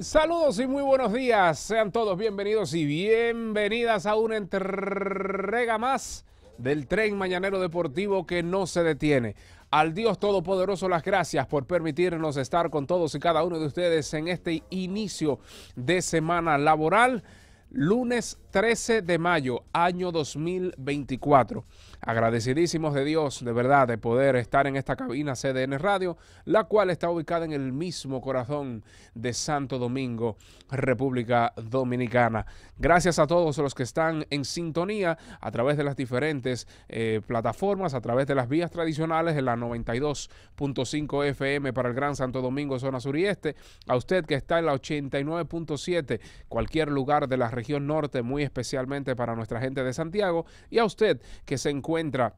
Saludos y muy buenos días. Sean todos bienvenidos y bienvenidas a una entrega más del tren mañanero deportivo que no se detiene. Al Dios Todopoderoso las gracias por permitirnos estar con todos y cada uno de ustedes en este inicio de semana laboral, lunes 13 de mayo, año 2024. Agradecidísimos de Dios, de verdad, de poder estar en esta cabina CDN Radio, la cual está ubicada en el mismo corazón de Santo Domingo, República Dominicana. Gracias a todos los que están en sintonía a través de las diferentes eh, plataformas, a través de las vías tradicionales en la 92.5 FM para el Gran Santo Domingo, zona sur y este. A usted que está en la 89.7, cualquier lugar de la región norte, muy especialmente para nuestra gente de Santiago y a usted que se encuentra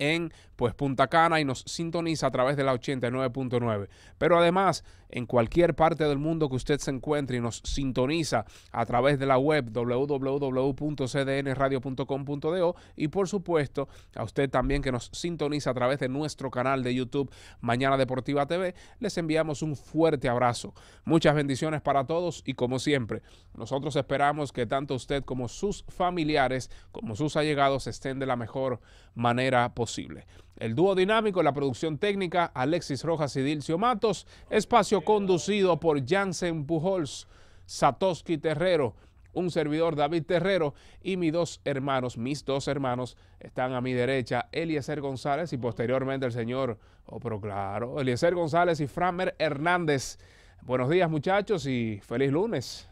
en pues Punta Cana y nos sintoniza a través de la 89.9. Pero además en cualquier parte del mundo que usted se encuentre y nos sintoniza a través de la web www.cdnradio.com.do y por supuesto a usted también que nos sintoniza a través de nuestro canal de YouTube Mañana Deportiva TV, les enviamos un fuerte abrazo. Muchas bendiciones para todos y como siempre, nosotros esperamos que tanto usted como sus familiares, como sus allegados estén de la mejor manera posible. El dúo dinámico, la producción técnica, Alexis Rojas y Dilcio Matos, espacio conducido por Jansen Pujols, Satoshi Terrero, un servidor David Terrero y mis dos hermanos, mis dos hermanos están a mi derecha, Eliezer González y posteriormente el señor, oh, pero claro, Eliezer González y Framer Hernández. Buenos días muchachos y feliz lunes.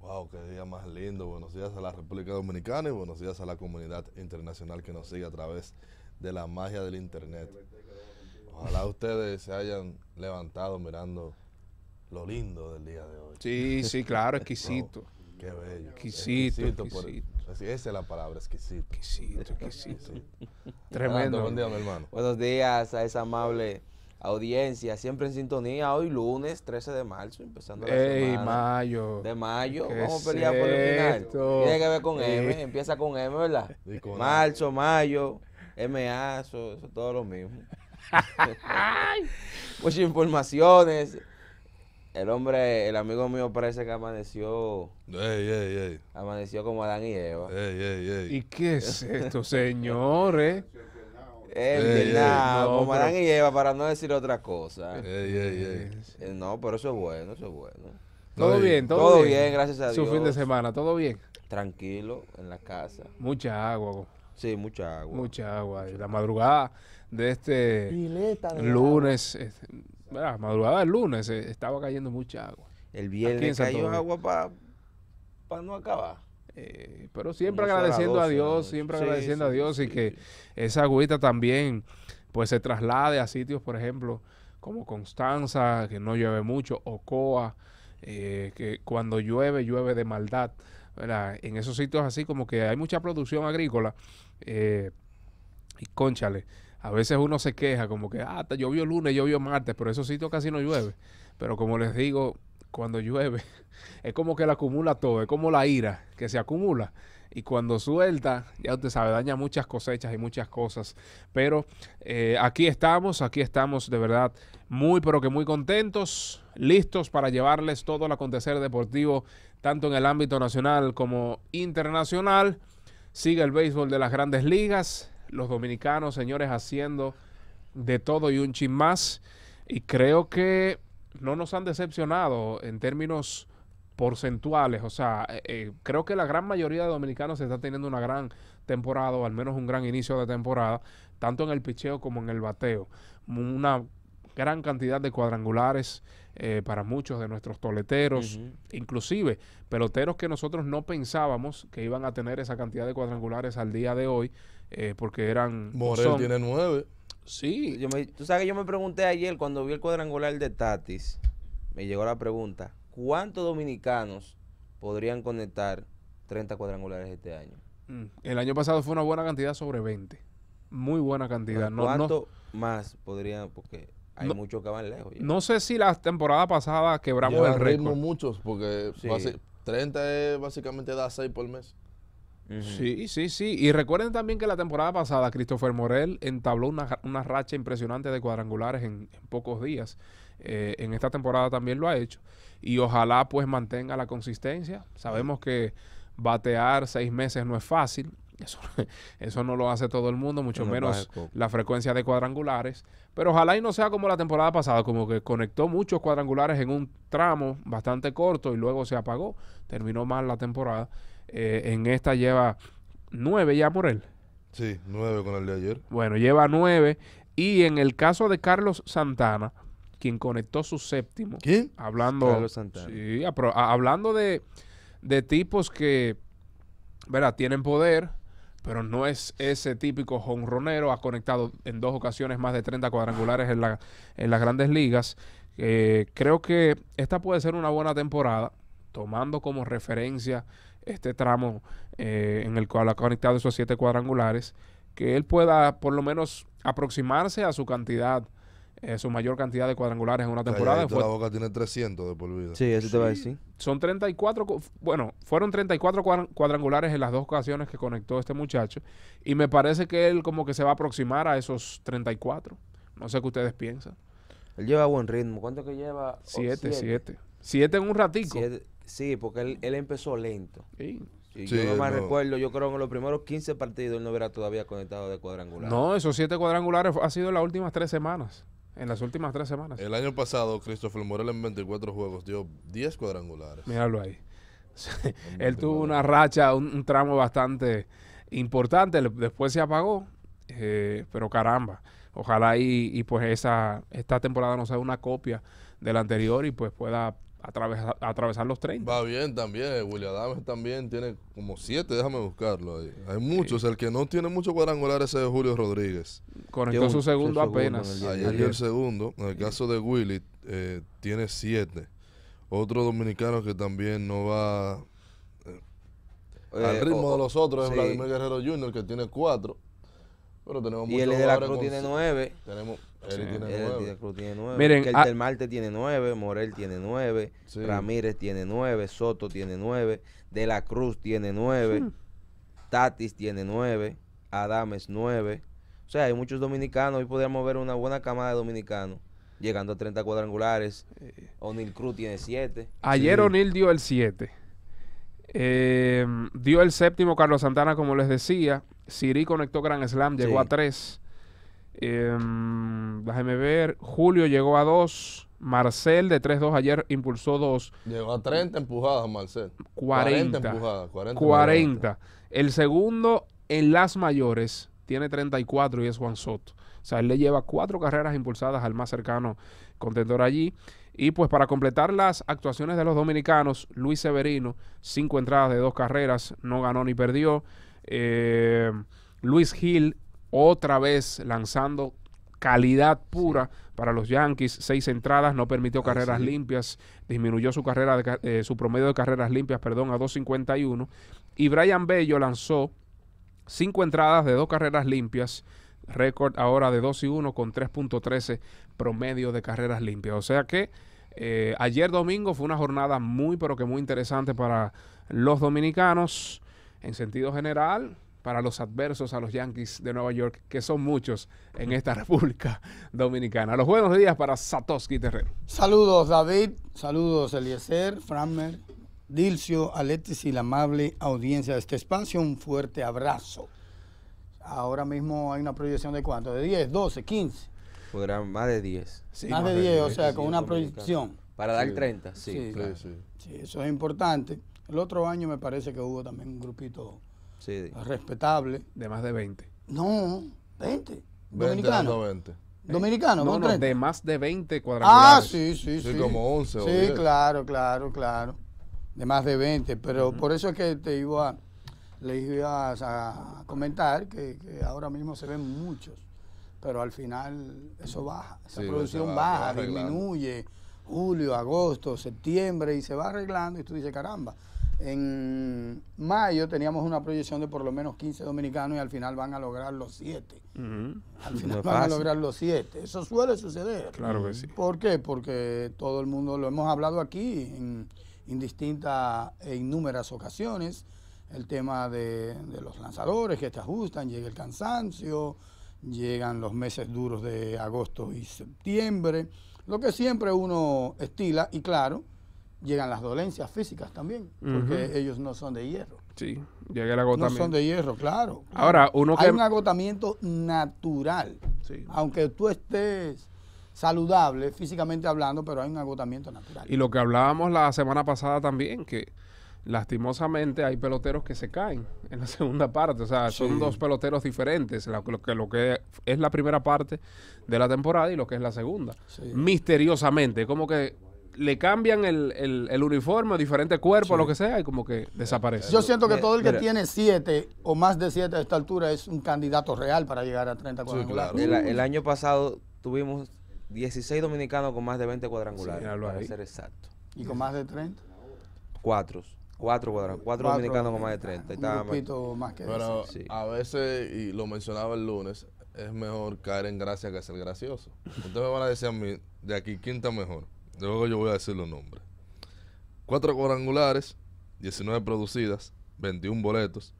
Wow, qué día más lindo. Buenos días a la República Dominicana y buenos días a la comunidad internacional que nos sigue a través de la magia del Internet. Ojalá ustedes se hayan levantado mirando lo lindo del día de hoy. Sí, sí, claro, exquisito. qué bello. Exquisito, exquisito. Por, así, esa es la palabra, exquisito. Exquisito, exquisito. Tremendo. Buenos días, mi hermano. Buenos días a esa amable audiencia, siempre en sintonía. Hoy lunes 13 de marzo, empezando la Ey, De mayo! De mayo, vamos a pelear por el final. Tiene que ver con M, empieza con M, ¿verdad? marzo, mayo, MA, eso, eso todo lo mismo. Muchas informaciones. El hombre, el amigo mío parece que amaneció. Amaneció como Adán y Eva. ¿Y qué es esto, señores? El como Adán y Eva, para no decir otra cosa. Eh, no, pero eso es bueno, eso es bueno. Todo bien, todo, todo bien. gracias a Dios. Su fin de semana, todo bien. Tranquilo, en la casa. Mucha agua. Sí, mucha agua. Mucha agua. la madrugada de este lunes, la madrugada del lunes eh, estaba cayendo mucha agua. El viernes cayó agua para no acabar. Eh, pero siempre agradeciendo a, Dios, siempre agradeciendo a Dios y que esa agüita también pues se traslade a sitios, por ejemplo, como Constanza, que no llueve mucho, Ocoa, eh, que cuando llueve, llueve de maldad en esos sitios así como que hay mucha producción agrícola eh, y conchale. A veces uno se queja como que, ah, llovió lunes, llovió martes, pero esos sitios casi no llueve. Pero como les digo, cuando llueve es como que la acumula todo, es como la ira que se acumula y cuando suelta, ya usted sabe, daña muchas cosechas y muchas cosas. Pero eh, aquí estamos, aquí estamos de verdad muy, pero que muy contentos, listos para llevarles todo el acontecer deportivo tanto en el ámbito nacional como internacional. Sigue el béisbol de las grandes ligas, los dominicanos, señores, haciendo de todo y un chin más. Y creo que no nos han decepcionado en términos porcentuales. O sea, eh, eh, creo que la gran mayoría de dominicanos está teniendo una gran temporada, o al menos un gran inicio de temporada, tanto en el picheo como en el bateo. Una gran cantidad de cuadrangulares eh, para muchos de nuestros toleteros, inclusive peloteros que nosotros no pensábamos que iban a tener esa cantidad de cuadrangulares al día de hoy, eh, porque eran... Morel tiene nueve. Sí. Yo tú sabes que yo me pregunté ayer cuando vi el cuadrangular de Tatis, me llegó la pregunta, ¿cuántos dominicanos podrían conectar 30 cuadrangulares este año? Mm, el año pasado fue una buena cantidad sobre 20. Muy buena cantidad. ¿Cuánto más podrían? Porque hay no, muchos que van lejos. No sé si la temporada pasada quebramos el récord. muchos, porque 30 es básicamente da 6 por mes. Sí, sí, sí. Y recuerden también que la temporada pasada Christopher Morel entabló una, racha impresionante de cuadrangulares en, pocos días. Eh, en esta temporada también lo ha hecho. Y ojalá pues mantenga la consistencia. Sabemos que batear seis meses no es fácil. Eso, eso no lo hace todo el mundo, mucho menos la frecuencia de cuadrangulares. Pero ojalá y no sea como la temporada pasada, como que conectó muchos cuadrangulares en un tramo bastante corto y luego se apagó. Terminó mal la temporada. Eh, en esta lleva nueve ya por él. Sí, nueve con el de ayer. Bueno, lleva nueve. Y en el caso de Carlos Santana, quien conectó su séptimo. ¿Quién? Hablando, Carlos Santana. Sí, hablando de, tipos que, Tienen poder, pero no es ese típico jonronero. Ha conectado en dos ocasiones más de 30 cuadrangulares en, las grandes ligas. Eh, creo que esta puede ser una buena temporada, tomando como referencia este tramo eh, en el cual ha conectado esos siete cuadrangulares, que él pueda por lo menos aproximarse a su cantidad eh, su mayor cantidad de cuadrangulares en una temporada. La Boca tiene 300 de por vida. Sí, eso te va a decir. Son 34, bueno, fueron 34 cuadrangulares en las dos ocasiones que conectó este muchacho y me parece que él como que se va a aproximar a esos 34. No sé qué ustedes piensan. Él lleva buen ritmo. ¿Cuánto que lleva? Oh, siete, siete. siete. en un ratico. Sí, porque él, empezó lento. y yo no me recuerdo, yo creo que en los primeros 15 partidos él no hubiera todavía conectado de cuadrangular. No, esos siete cuadrangulares ha sido en las últimas tres semanas. En las últimas tres semanas. El año pasado, Christopher Morel en 24 juegos dio 10 cuadrangulares. Míralo ahí. Él tuvo una racha, un, tramo bastante importante. Después se apagó. Eh, pero caramba. Ojalá y, y pues esa, esta temporada no sea una copia de la anterior y pues pueda atravesar, atravesar los 30. Va bien también, eh, William Adams también tiene como siete, déjame buscarlo ahí. Hay muchos, el que no tiene mucho cuadrangulares es Julio Rodríguez. Conectó su segundo apenas. ayer, el segundo, en el caso de Willy, eh, tiene siete. Otro dominicano que también no va eh, al ritmo de los otros es Vladimir Guerrero Jr., que tiene cuatro. Pero tenemos y el de la Cruz tiene 9. Tenemos el ah. Marte tiene nueve, Morel tiene nueve, Ramírez tiene nueve, Soto tiene nueve, De la Cruz tiene nueve, hmm. Tatis tiene nueve, Adames nueve. O sea, hay muchos dominicanos. Hoy podríamos ver una buena camada de dominicanos llegando a 30 cuadrangulares. Eh. O'Neill Cruz tiene siete, Ayer sí. dio el siete eh, dio el séptimo Carlos Santana, como les decía. Siri conectó Gran Slam, llegó a tres eh, ver. Julio llegó a 2. Marcel de 3-2 ayer impulsó 2. Llegó a 30 empujadas, Marcel. 40. empujadas. 40. 40. El segundo en las mayores tiene 34 y es Juan Soto. O sea, él le lleva 4 carreras impulsadas al más cercano contendor allí. Y pues para completar las actuaciones de los dominicanos, Luis Severino, 5 entradas de 2 carreras, no ganó ni perdió. Eh, Luis Gil, otra vez lanzando calidad pura para los Yankees. Seis entradas, no permitió carreras limpias, disminuyó su carrera, eh, su promedio de carreras limpias, perdón, a 2.51. Y Brian Bello lanzó cinco entradas de dos carreras limpias, récord ahora de 2 y 1 con 3.13 promedio de carreras limpias. O sea que eh, ayer domingo fue una jornada muy, pero que muy interesante para los dominicanos en sentido general para los adversos a los Yankees de Nueva York, que son muchos en esta República Dominicana. Los buenos días para Satoshi Terreno Saludos David, saludos Eliezer, Framer, Dilcio, Aletis y la amable audiencia de este espacio. Un fuerte abrazo. Ahora mismo hay una proyección de cuánto, de 10, 12, 15. Podrán más de 10. más, de 10, o sea, con una proyección. Para dar 30, sí, claro. sí. eso es importante. El otro año me parece que hubo también un grupito Respetable. De más de 20. No, 20. Dominicano. 20. Dominicano, no, no, de más de 20 cuadrangulares. Ah, sí, sí, sí. Sí, como 11 Sí, claro, claro, claro. De más de 20, pero por eso es que te iba le iba a, comentar que, ahora mismo se ven muchos, pero al final eso baja, esa producción baja, disminuye, julio, agosto, septiembre y se va arreglando y tú dices, caramba, en mayo teníamos una proyección de por lo menos 15 dominicanos y al final van a lograr los 7. Al final van a lograr los 7. Eso suele suceder. Claro que sí. ¿Por qué? Porque todo el mundo lo hemos hablado aquí en, distintas e innúmeras ocasiones. El tema de, los lanzadores que se ajustan, llega el cansancio, llegan los meses duros de agosto y septiembre. Lo que siempre uno estila, y claro, llegan las dolencias físicas también, porque ellos no son de hierro. Sí, llega el agotamiento. No son de hierro, claro. Ahora, uno que... Hay un agotamiento natural, aunque tú estés saludable físicamente hablando, pero hay un agotamiento natural. Y lo que hablábamos la semana pasada también, que lastimosamente hay peloteros que se caen en la segunda parte. O sea, son dos peloteros diferentes, lo, que, es la primera parte de la temporada y lo que es la segunda. Misteriosamente, como que le cambian el, el, el uniforme, diferente cuerpo, lo que sea, y como que desaparece. Yo siento que todo el que tiene siete o más de siete a esta altura es un candidato real para llegar a 30 cuadrangulares. el, año pasado tuvimos 16 dominicanos con más de 20 cuadrangulares, para ser exacto. ¿Y con más de 30? Cuatro. Cuatro, cuatro, dominicanos con más de 30. Un poquito más que a veces, y lo mencionaba el lunes, es mejor caer en gracia que ser gracioso. Entonces me van a decir a mí, de aquí, ¿quién está mejor? Luego yo voy a decir los nombres. 4 cuadrangulares, 19 producidas, 21 boletos,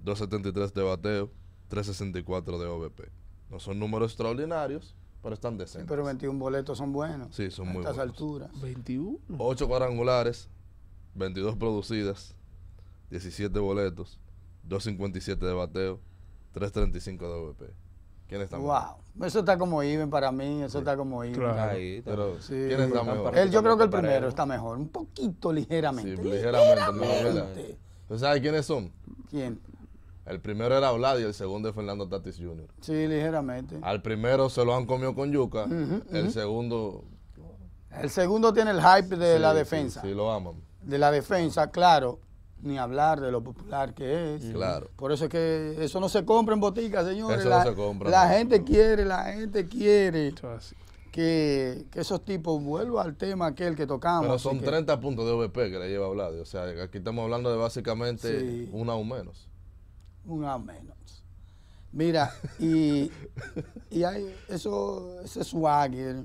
273 de bateo, 364 de OVP No son números extraordinarios, pero están decentes. pero 21 boletos son buenos. Sí, son a estas alturas. 21. 8 cuadrangulares, 22 producidas, 17 boletos, 257 de bateo, 335 de OVP ¿Quién está wow. Eso está como Iben para mí, eso está como Iben. Claro. Ahí, pero ¿Quién está mejor? yo creo que el primero está mejor, un poquito ligeramente. Sí, ligeramente. ligeramente. ¿Tú sabes quiénes son? ¿Quién? El primero era Vlad y el segundo es Fernando Tatis Jr. Sí, ligeramente. Al primero se lo han comido con yuca, el segundo... El segundo tiene el hype de la defensa. Sí, sí, lo aman. De la defensa, claro ni hablar de lo popular que es. Mm. Claro. Por eso es que eso no se compra en botica, señores. Eso la, no se compra. La gente quiere, la gente quiere. Que, esos tipos vuelvan al tema aquel que tocamos. Pero son 30 puntos de OVP que le lleva a hablar O sea, aquí estamos hablando de básicamente sí, un menos. Un a menos. Mira, y, y hay eso, ese swagger,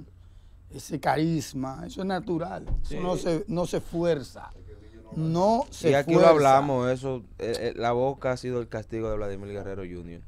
ese carisma, eso es natural. Eso no se, no se fuerza no se Y aquí lo hablamos, eso, eh, eh, la boca ha sido el castigo de Vladimir Guerrero Jr.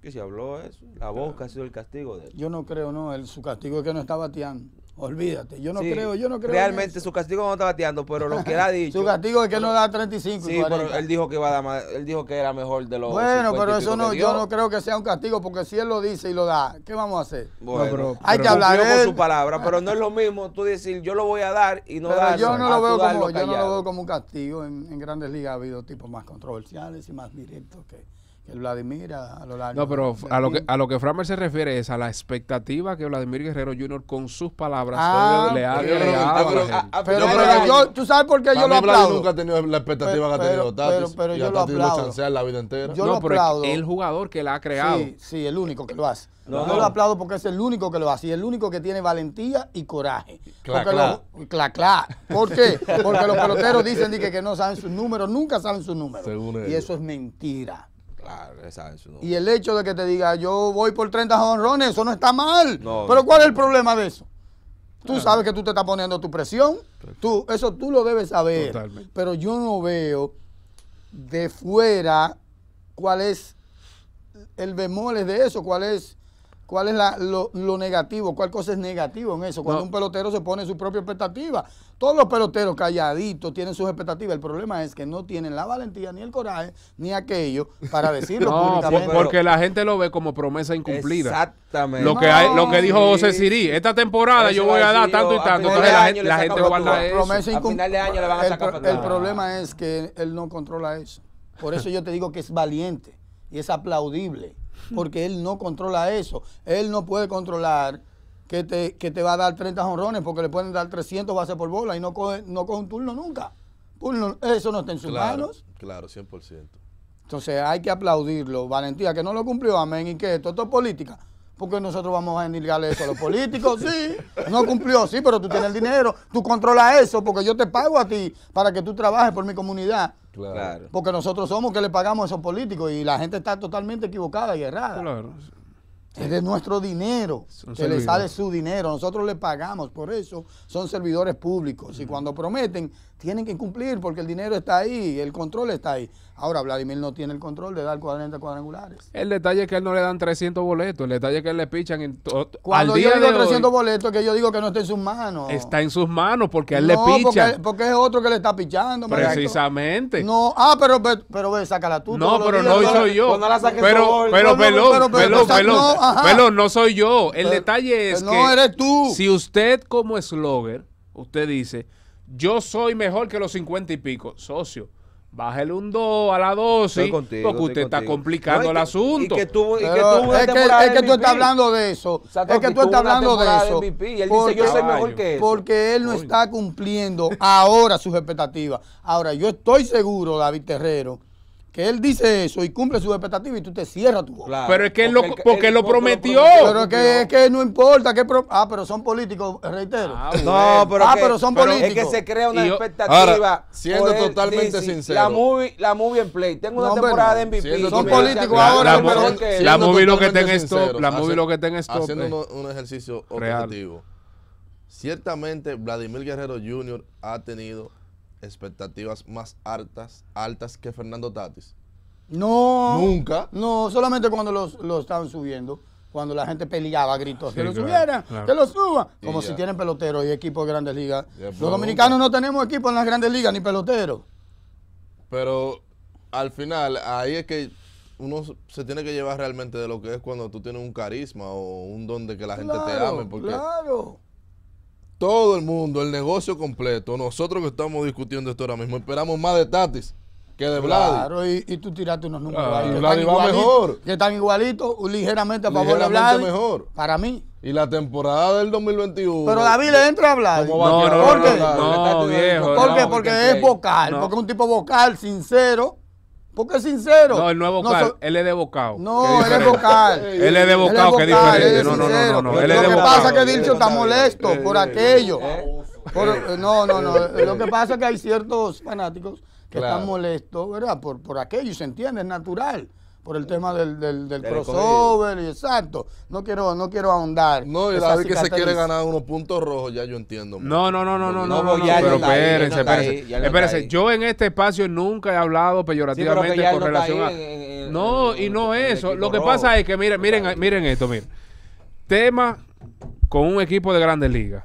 ¿Qué se habló eso? La boca ha sido el castigo de él. Yo no creo, no, el, su castigo es que no está bateando. Olvídate, yo no creo, yo no creo. Realmente su castigo no está bateando, pero lo que él ha dicho. su castigo es que no da 35. Sí, pero él dijo que a dar él dijo que era mejor de los. Bueno, pero eso no, yo no creo que sea un castigo, porque si él lo dice y lo da, ¿qué vamos a hacer? Bueno, pero, hay que hablar su palabra, pero no es lo mismo tú decir yo lo voy a dar y no dar. Yo no lo veo como, yo no lo veo como un castigo. En, en grandes ligas ha habido tipos más controversiales y más directos que el Vladimir a, lo largo. No, pero a lo, que, a lo que Framer se refiere es a la expectativa que Vladimir Guerrero Jr. con sus palabras ah, le ha dado. Pero, ah, ah, yo, tú sabes por qué yo lo aplaudo. Yo nunca he tenido la expectativa pero, que ha tenido Pero, pero y yo a lo la vida entera. Yo no, lo aplaudo. el jugador que la ha creado. Sí, sí, el único que lo hace. No, lo aplaudo porque es el único que lo hace y el único que tiene valentía y coraje. Claro, claro. cla. ¿Por qué? Porque los peloteros dicen que, que no saben sus números, nunca saben sus números. Y eso es mentira. Y el hecho de que te diga, yo voy por 30 jonrones, eso no está mal. Pero ¿cuál es el problema de eso? Tú sabes que tú te estás poniendo tu presión. Tú, eso tú lo debes saber. Pero yo no veo de fuera cuál es el bemol de eso, cuál es cuál es la, lo, negativo, cuál cosa es negativo en eso. Cuando un pelotero se pone su propia expectativa. Todos los peloteros calladitos tienen sus expectativas. El problema es que no tienen la valentía, ni el coraje, ni aquello para decirlo no, Porque la gente lo ve como promesa incumplida. Exactamente. Lo que, lo que dijo José Sirí, esta temporada yo voy a dar tanto y tanto. Entonces la, gente, guarda eso. a el problema es que él no controla eso. Por eso yo te digo que es valiente y es aplaudible porque él no controla eso. Él no puede controlar que te, que te va a dar 30 jonrones porque le pueden dar 300 bases por bola y no coge, no coge un turno nunca. Eso no está en sus claro, manos. Claro, 100%. Entonces hay que aplaudirlo. Valentía, que no lo cumplió, amén. ¿Y que Esto, es política. Porque nosotros vamos a endilgarle eso a los políticos. Sí, no cumplió, sí, pero tú tienes el dinero. Tú controlas eso porque yo te pago a ti para que tú trabajes por mi comunidad. Claro. Porque nosotros somos que le pagamos a esos políticos y la gente está totalmente equivocada y errada. Claro. Es de nuestro dinero, se le sale su dinero. Nosotros le pagamos, por eso son servidores públicos. Y cuando prometen, tienen que cumplir porque el dinero está ahí, el control está ahí. Ahora Vladimir no tiene el control de dar cuadrantes cuadrangulares. El detalle es que él no le dan 300 boletos, el detalle es que él le pichan Cuando al día yo de 300 boletos que yo digo que no está en sus manos. Está en sus manos porque él le picha. Porque, porque, es otro que le está pichando. Precisamente. No, ah, pero pero, ve, sácala tú. No, pero no soy yo. Pero, pero pero pero pero no soy yo. El detalle es que no eres tú. Si usted como slogger, usted dice, "Yo soy mejor que los 50 y pico", socio bájale un 2 a la 12 porque usted está complicando el asunto. es, que, tú estás hablando de eso. es que tú estás hablando de eso. porque, él no está cumpliendo ahora sus expectativas. Ahora, yo estoy seguro, David Terrero, que él dice eso y cumple su expectativa y tú te cierras tu boca. pero es que él lo, porque, lo prometió. Pero que, es que no importa. Que ah, pero son políticos, reitero. Ah, no, pero, ah, pero son políticos. Es que se crea una expectativa. siendo totalmente sincero. La movie, la movie en play. Tengo una temporada de MVP. son políticos ahora. La, pero, movie lo que tenga esto La movie lo que tenga esto Haciendo un, ejercicio real. Ciertamente, Vladimir Guerrero Jr. ha tenido expectativas más altas, altas que Fernando Tatis? No. Nunca. No, solamente cuando lo estaban subiendo. Cuando la gente peleaba, gritó, que lo subieran, que lo suban. Como si tienen peloteros y equipos de grandes ligas. los dominicanos no tenemos equipo en las grandes ligas ni peloteros. Pero al final, ahí es que uno se tiene que llevar realmente de lo que es cuando tú tienes un carisma o un don de que la gente te ame. Porque claro todo el mundo, el negocio completo, nosotros que estamos discutiendo esto ahora mismo, esperamos más de Tatis que de Vlad. Claro, y, tú tiraste unos números ahí. va mejor. Que están igualitos, ligeramente a favor de Para mí. Y la temporada del 2021. Pero David le entra a Vlad. No, ¿Por qué? porque es vocal, porque es un tipo vocal, sincero porque es sincero. No, él no es vocal, él es de vocal. No, él es vocal. él es de vocal, que diferente. no, no, no, no, Él Lo que pasa es que Dilcho está molesto eh, por eh, aquello. Eh, no, no, no. Lo que pasa es que hay ciertos fanáticos que están molestos, ¿verdad? Por, por aquello, se entiende, es natural por el tema del, del, del crossover y exacto. No quiero, no quiero ahondar. No, y la vez que se quiere ganar unos puntos rojos, ya yo entiendo. No, no, no, no, no, no, pero espérense, espérense. espérense, yo en este espacio nunca he hablado peyorativamente con relación a. no, y no eso. Lo que pasa es que miren, miren, miren esto, miren. Tema con un equipo de grandes ligas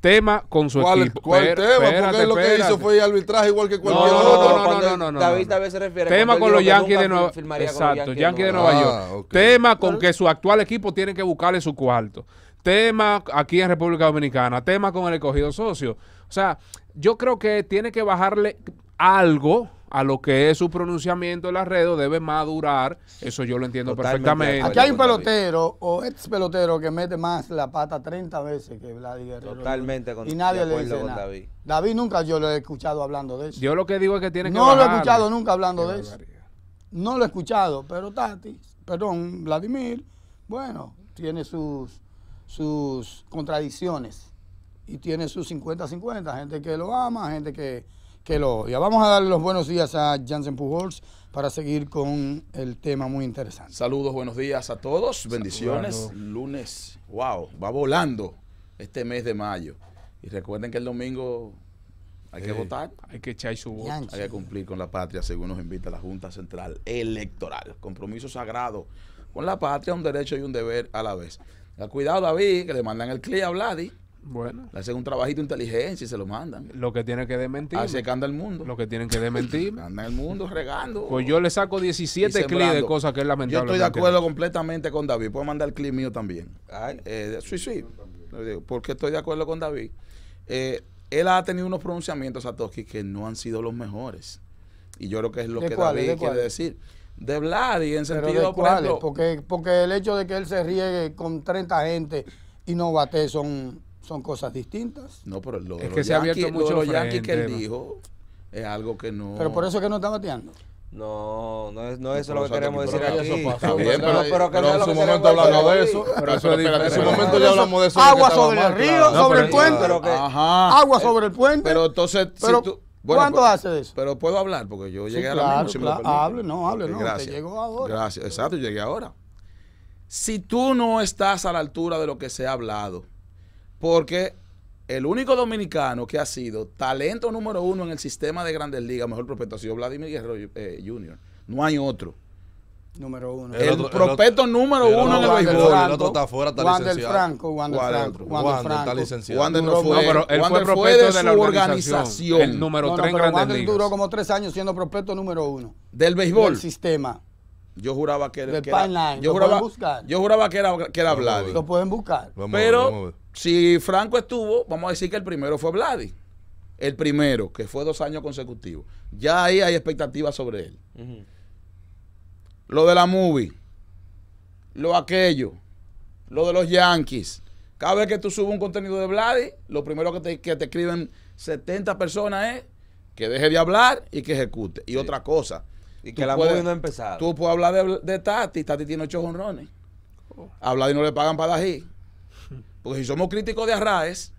tema con su equipo. ¿Cuál tema? Espérate, Porque lo que hizo fue arbitraje igual que cualquier no, otro. No, no, no, no. David a refiere tema con los Yankees de Nueva York. Exacto, Yankees de Nueva York. Ah, tema con que su actual equipo tiene que buscarle su cuarto. Tema aquí en República Dominicana. Tema con el escogido socio. O sea, yo creo que tiene que bajarle algo a lo que es su pronunciamiento en la red debe madurar. Eso yo lo entiendo perfectamente. Aquí hay un pelotero o ex pelotero que mete más la pata 30 veces que Vladimir Totalmente Y nadie le dice nada. David. nunca yo lo he escuchado hablando de eso. Yo lo que digo es que tiene que No lo he escuchado nunca hablando de eso. No lo he escuchado, pero Tati, perdón, Vladimir, bueno, tiene sus, sus contradicciones y tiene sus 50-50, gente que lo ama, gente que ya Vamos a darle los buenos días a Jansen Pujols para seguir con el tema muy interesante. Saludos, buenos días a todos. Bendiciones. Lunes, wow, va volando este mes de mayo. Y recuerden que el domingo hay que votar. Hay que echar su voto. Hay que cumplir con la patria, según nos invita la Junta Central Electoral. Compromiso sagrado con la patria, un derecho y un deber a la vez. Cuidado, David, que le mandan el CLI a Vladi. Bueno. Le hacen un trabajito de inteligencia y se lo mandan. Lo que tiene que desmentir. el mundo. Lo que tienen que desmentir. el mundo regando. Pues yo le saco 17 clips de cosas que es Yo estoy de acuerdo completamente con David. Puedo mandar el clip mío también. Eh, sí, sí. Porque estoy de acuerdo con David. Eh, él ha tenido unos pronunciamientos a Toski que no han sido los mejores. Y yo creo que es lo que David quiere decir. De Vladi, en sentido, de porque, porque el hecho de que él se riegue con 30 gente y no bate son son cosas distintas. No, pero lo de es que se ha abierto mucho lo yanquis que él dijo es algo que no. Pero por eso que no está bateando. No, no es, eso lo que queremos decir aquí. pasa. bien, pero, pero, en su momento hablando de eso. en su momento ya hablamos de eso. Agua sobre el río, sobre el puente. Agua eh, sobre el puente. Pero entonces, si tú. ¿Cuánto pero, pues, hace eso? Pero puedo hablar porque yo llegué a la misma, Hable, no, hable, no. Gracias. llegó ahora. Gracias, exacto, llegué ahora. Si tú no estás a la altura de lo que se ha hablado, porque el único dominicano que ha sido talento número uno en el sistema de grandes ligas, mejor prospecto, ha sido Vladimir Guerrero eh, Jr. No hay otro. Número uno. El, prospecto número uno en el béisbol. El otro está afuera, está Wander licenciado. Franco, Wander Franco. Wander, Franco. está licenciado. no fue, no, fue, de, su organización. El número tres en Grandes Ligas. duró como tres años siendo prospecto número uno. Del béisbol. Del sistema. Yo juraba que, era. yo, juraba, yo juraba que era, que era Lo pueden buscar. pero si Franco estuvo, vamos a decir que el primero fue Vladi. El primero, que fue dos años consecutivos. Ya ahí hay expectativas sobre él. Lo de la movie, lo aquello, lo de los Yankees. Cada vez que tú subes un contenido de Vladi, lo primero que te, escriben 70 personas es que deje de hablar y que ejecute. Y otra cosa. Y que la movie no Tú puedes hablar de, Tati, Tati tiene ocho jonrones. Oh. A Vladi no le pagan para allí. Porque si somos críticos de Arraes,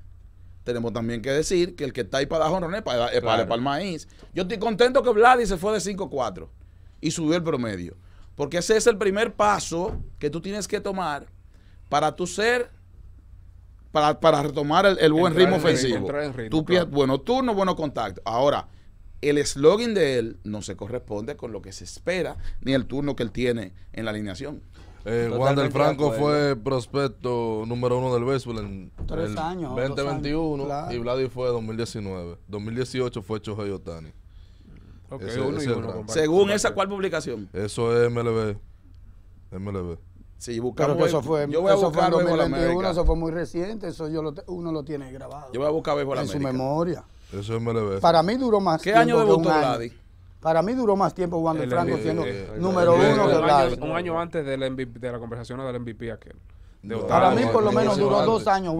tenemos también que decir que el que está ahí para dar es para, es para el maíz. Yo estoy contento que Vladi se fue de 5-4 y subió el promedio. Porque ese es el primer paso que tú tienes que tomar para tu ser, para, retomar el, buen ritmo ofensivo. Bueno tú contacto. Ahora, el eslogan de él no se corresponde con lo que se espera ni el turno que él tiene en la alineación. Eh, Juan del Franco fue prospecto número uno del béisbol en 2021 y Vladi fue 2019. 2018 fue Chojayotani. Okay, Según esa, ¿cuál publicación? Eso es MLB. MLB. Sí, buscamos. yo voy a buscar en eso fue muy reciente, eso yo uno lo tiene grabado. Yo voy a buscar Béisbol En su memoria. Eso es MLB. Para mí duró más. ¿Qué año debutó Vladi? Para mí duró más tiempo jugando Franco siendo eh, número uno que Un año antes de la, de la conversación del MVP aquel. para mí por lo menos duró dos años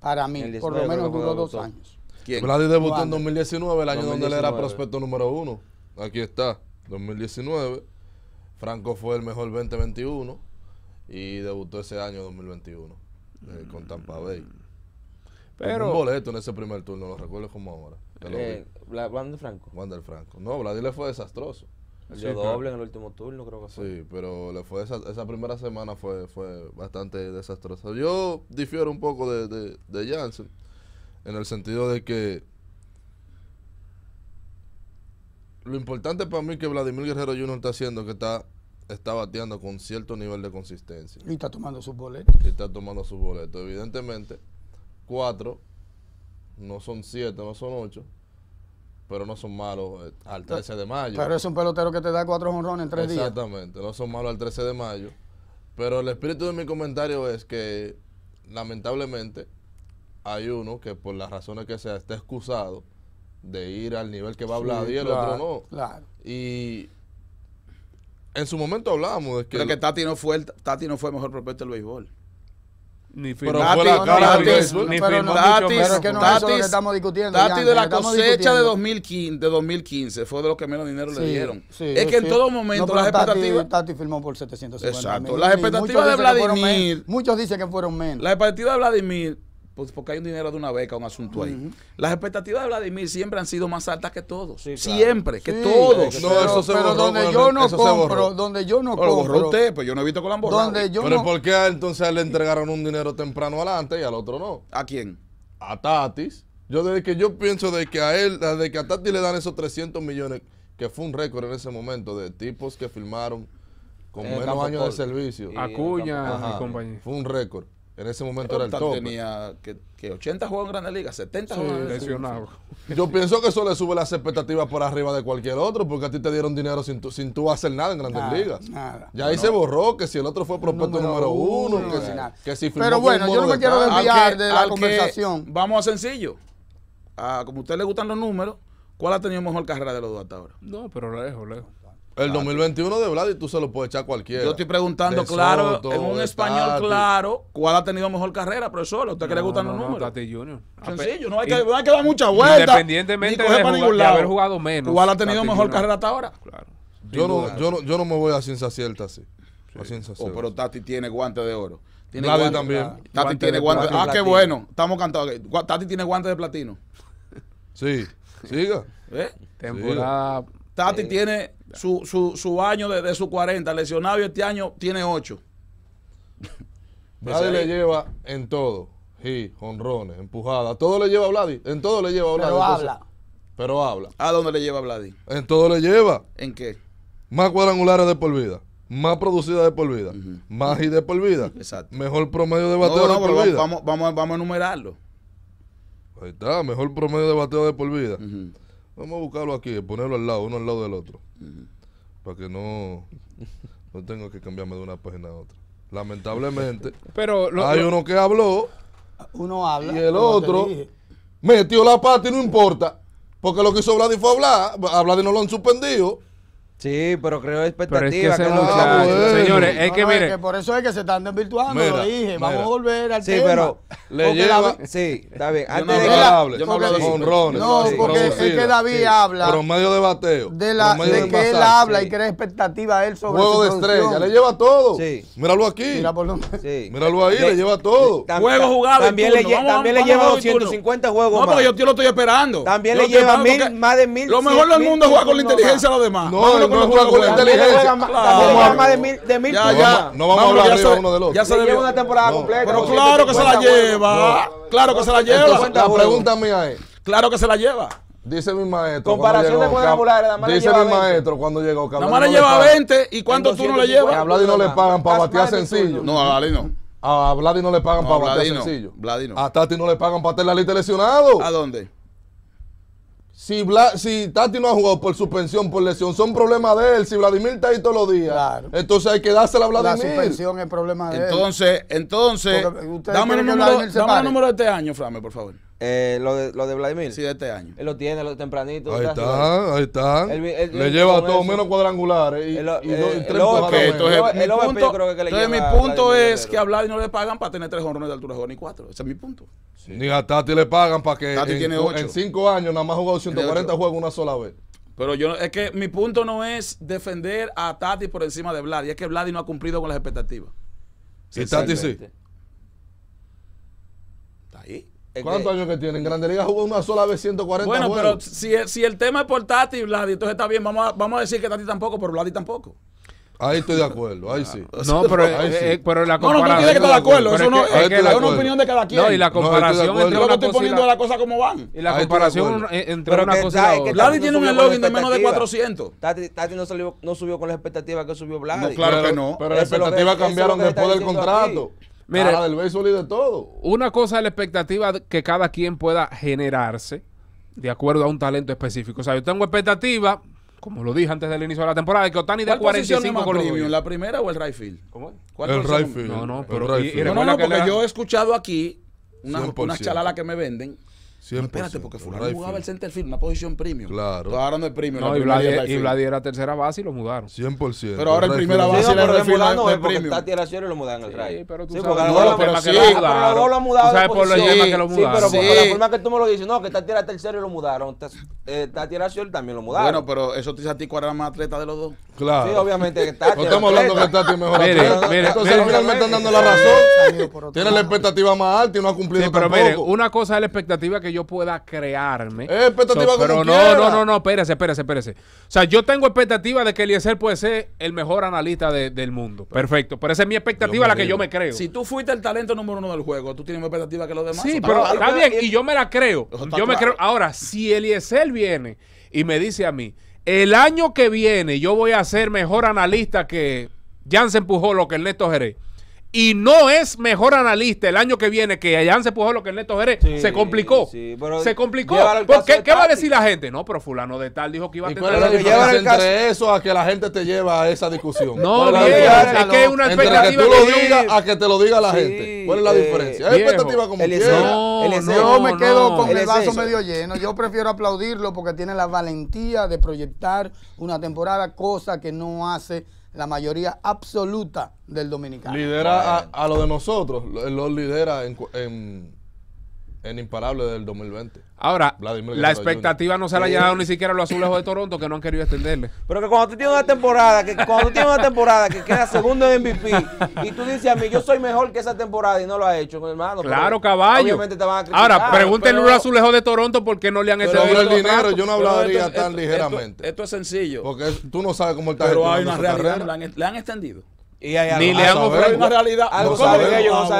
Para mí, por lo menos duró dos años. Vladi debutó en 2019, el año donde él era prospecto número uno. Aquí está, 2019. Franco fue el mejor 2021 y debutó ese año 2021 eh, con Tampa Bay. Pero, un boleto en ese primer turno, lo recuerdo como ahora. Eh, Franco. Franco. No, Vladimir le fue desastroso. El doble en el último turno, creo que fue. Sí, pero le fue esa, primera semana fue, fue bastante desastrosa. Yo difiero un poco de, Janssen en el sentido de que lo importante para mí que Vladimir Guerrero Jr. está haciendo que está, está bateando con cierto nivel de consistencia. Y está tomando sus boletos. Y está tomando sus boletos. Evidentemente, cuatro no son siete, no son ocho, pero no son malos eh, al 13 de mayo. Pero es un pelotero que te da cuatro jonrones en tres días. Exactamente, no son malos al 13 de mayo. Pero el espíritu de mi comentario es que, lamentablemente, hay uno que por las razones que sea está excusado de ir al nivel que va a hablar y el otro no. Claro. Y en su momento hablamos de que... Pero que Tati no fue, el, Tati no fue mejor propuesta del béisbol ni firmó Pero la cara ni firmó Tatis, que no es eso lo que estamos discutiendo. Tatis de la cosecha de 2015, de 2015 fue de los que menos dinero sí, le dieron. Sí, es que sí. en todo momento no, las expectativas... Tatis firmó por 750 Exacto. las expectativas de Vladimir... Muchos dicen que fueron menos. La expectativas de Vladimir pues, porque hay un dinero de una beca, un asunto ahí. Las expectativas de Vladimir siempre han sido más altas que todos. Siempre, que todos. pero, donde yo no compro, donde yo no compro. usted, pues yo no he visto que lo pero ¿por qué entonces le entregaron un dinero temprano adelante y al otro no? ¿A quién? A Tatis. Yo desde que yo pienso de que a él, de que a Tatis le dan esos 300 millones, que fue un récord en ese momento de tipos que firmaron con menos años de servicio. Acuña y compañía. Fue un récord. En ese momento era el top. tenía que, 80 juegos en Grandes Ligas, 70 sí, Yo pienso que eso le sube las expectativas por arriba de cualquier otro, porque a ti te dieron dinero sin, sin tú hacer nada en Grandes Ligas. Ya ahí se borró que si el otro fue prospecto número, uno, que, si, Pero bueno, yo no me quiero desviar de la conversación. Vamos a sencillo. Ah, como a usted le gustan los números, ¿cuál ha tenido mejor carrera de los dos hasta ahora? No, pero lejos, lejos. El 2021 de y tú se lo puedes echar a cualquiera. Yo estoy preguntando, claro, en un español claro, ¿cuál ha tenido mejor carrera, profesor? ¿A usted no, que le gustan los números? Tati Junior. Sencillo, no hay, que, dar mucha vuelta. Independientemente de, haber jugado menos. ¿Cuál ha tenido mejor carrera hasta ahora? Claro. Yo no, yo, no, me voy a ciencia cierta así. Sí. A ciencia oh, cierta. Oh, pero Tati tiene guantes de oro. Tiene guante, también. Ah, Tati guantes tiene guante. Ah, qué bueno. Estamos cantados. Tati tiene guantes de platino. Sí. Siga. ¿Eh? Temporada Tati eh, tiene su, su, año de, su sus 40. Lesionado este año tiene 8. Vladi le lleva en todo. Hi, honrones, empujadas. Todo le lleva a Vladi. En todo le lleva a Vladi. Pero habla. Pero habla. ¿A dónde le lleva a Vladi? En todo le lleva. ¿En qué? Más cuadrangulares de por vida más producida de por vida, más y de por vida, Exacto. mejor promedio de bateo de por vida. Vamos, vamos, vamos, a enumerarlo. Ahí está, mejor promedio de bateo de por vida. Vamos a buscarlo aquí, ponerlo al lado, uno al lado del otro. Para que no, no tenga que cambiarme de una página a otra. Lamentablemente, Pero hay uno que habló. Uno habla. Y el otro metió la pata y no importa. Porque lo que hizo Vladi fue hablar. Vladi no lo han suspendido. Sí, pero creo expectativas es que señores, es que miren. que por eso es que se están desvirtuando, lo dije. Vamos a volver al sí, Pero le lleva, sí, está bien. Antes no de yo no hablo de honrones. No, porque es que David habla. Pero en medio De, la, de, que él habla y crea expectativa a él sobre Juego de estrella, le lleva todo. Sí. Míralo aquí. Míralo ahí, le, lleva todo. Juego jugado. También le lleva 250 juegos. No, pero yo lo estoy esperando. También le lleva más de mil. Lo mejor del mundo juega con la inteligencia de los demás. No, no, no con inteligencia. de mil, de mil ya, ya. No vamos a hablar uno Ya se lleva una temporada completa. Pero claro que se la lleva. Claro que se la lleva. La pregunta mía es. Claro que se la lleva. Dice mi maestro. Comparación de cuadrangulares, la Dice mi maestro cuando llegó. La mano lleva 20 y cuánto tú no le llevas. A Vladi no le pagan para batear sencillo. No, a Vladi no. A Vladi no le pagan para batear sencillo. A Tati no le pagan para tener la lista lesionado. ¿A dónde? Si, Bla, si, Tati no ha jugado por suspensión, por lesión, son problemas de él. Si Vladimir está ahí todos los días, entonces hay que dársela a Vladimir. La suspensión es problema de entonces, él. Entonces, entonces, dame el, número, de este año, Flame, por favor. Eh, lo, de, lo de Vladimir. Sí, de este año. Él lo tiene, lo tempranito. Ahí está, ahí está. le lleva todo todos menos cuadrangulares. Y, eh, el, mi punto, es que a Vladimir no le pagan para tener tres jorrones de altura de ni cuatro. Ese es mi punto. Ni a Tati le pagan para que en, cinco años nada más ha jugado 140 juegos una sola vez. Pero yo es que mi punto no es defender a Tati por encima de Vlad, es que Vlad no ha cumplido con las expectativas. Y Tati sí. ¿Cuántos años que tiene? En Grande Liga jugó una sola vez 140 bueno, Bueno, pero si, si, el tema es por Tati y Vladi, entonces está bien. Vamos a, vamos a decir que Tati tampoco, pero Vladi tampoco. Ahí estoy de acuerdo, ahí sí. No, pero, eh, eh, la comparación. No, no, tú que estar de acuerdo. Eso no, es, que, una opinión de cada quien. No, y la comparación no, estoy poniendo las cosas como van. Y la comparación entre una cosa y otra. Vladi tiene un login de menos de 400. Tati, no, no subió con las expectativas que subió Vladi. claro que no. Pero las expectativas cambiaron después del contrato. Mira, del de todo. Una cosa es la expectativa que cada quien pueda generarse de acuerdo a un talento específico. O sea, yo tengo expectativa, como lo dije antes del inicio de la temporada, de que Otani de 45 con los ¿La primera o el right ¿Cómo es? el right field. No, no, pero. Y, no, no, porque yo he escuchado aquí unas una chalalas que me venden 100%. espérate, porque Fulano jugaba el center field, una posición premium. Claro. Entonces, ahora no es premium. y Vladi, era tercera base y lo mudaron. 100%. Pero ahora el primera base sí, y la no es premium. Tati era y lo mudaron al Ray. Sí, pero tú sabes por lo que Sí, pero la forma que tú me lo dices, no, que Tati era tercero y lo mudaron. Eh, Tati era también lo mudaron. Bueno, pero eso te dice a ti cuál era más atleta de los dos. Claro. Sí, obviamente que Tati. No estamos hablando que Tati es mejor atleta. Entonces finalmente están dando la razón. Tiene la expectativa más alta y no ha cumplido tampoco. Pero mire, una cosa es la expectativa que yo pueda crearme. Eh, pues, pero no, no, no, no, espérese, espérese, espérese. O sea, yo tengo expectativa de que Eliezer puede ser el mejor analista del mundo. Pues, Perfecto. Pero esa es mi expectativa, la que yo me creo. Si tú fuiste el talento número uno del juego, tú tienes más expectativa que los demás. Sí, pero bien, y yo me la creo. Yo me creo. Ahora, si Eliezer viene y me dice a mí, el año que viene yo voy a ser mejor analista que Jansen Pujol o que Ernesto Jerez y no es mejor analista el año que viene que allá se puso lo que Neto Jerez, se complicó. se complicó. ¿Qué va a decir la gente? No, pero fulano de tal dijo que iba a tener la diferencia entre eso a que la gente te lleva a esa discusión? No, viejo, es que es una expectativa entre que a que te lo diga la gente. ¿Cuál es la eh, diferencia? Es expectativa como el No, yo me quedo con el vaso medio lleno. Yo prefiero aplaudirlo porque tiene la valentía de proyectar una temporada, cosa que no hace la mayoría absoluta del dominicano. Lidera a, lo de nosotros, lo lidera en en Imparable del 2020. Ahora, la expectativa no se la ha llegado ni siquiera a los azulejos de Toronto que no han querido extenderle. Pero que cuando tú tienes una temporada, que cuando tú tienes una temporada que queda segundo en MVP y tú dices a mí, yo soy mejor que esa temporada y no lo ha hecho, hermano. Claro, caballo. Ahora, pregúntenle a los azulejos de Toronto por qué no le han extendido. Sobre el dinero, yo no hablaría tan ligeramente. Esto, es sencillo. Porque tú no sabes cómo está Pero hay una realidad, le han extendido. Y Ni le ah, han ofrecido una realidad. Algo no sabemos, ellos no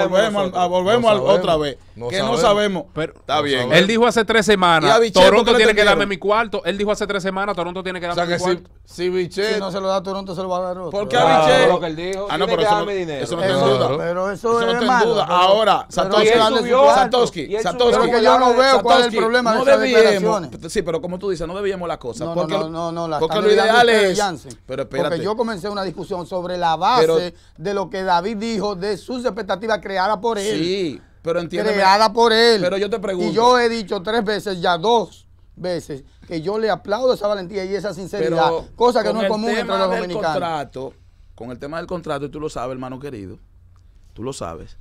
ah, volvemos, a, ah, otra vez. que no sabemos. Pero, está bien. Él dijo hace tres semanas, Toronto tiene que darme mi cuarto. Él dijo hace tres semanas, Toronto tiene que darme o sea, mi cuarto. Si, si, Bichet, si no se lo da a Toronto, se lo va a dar otro. ¿Por qué a es Lo que él dijo. Ah, no, pero eso, no, eso no tengo duda. Pero eso, eso no tengo duda. Ahora, Satoshi, Satoshi, Satoshi. porque yo no veo cuál es el problema de esas declaraciones. Sí, pero como tú dices, no debíamos las cosas. Porque lo ideal es... Pero espérate. Porque yo comencé una discusión sobre la base de lo que David dijo, de sus expectativas creadas por él. Sí, pero entiéndeme. Creada por él. Pero yo te pregunto. Y yo he dicho tres veces, ya dos veces, que yo le aplaudo esa valentía y esa sinceridad, cosa que no es común entre los dominicanos. Contrato, con el tema del contrato, y tú lo sabes, hermano querido, tú lo sabes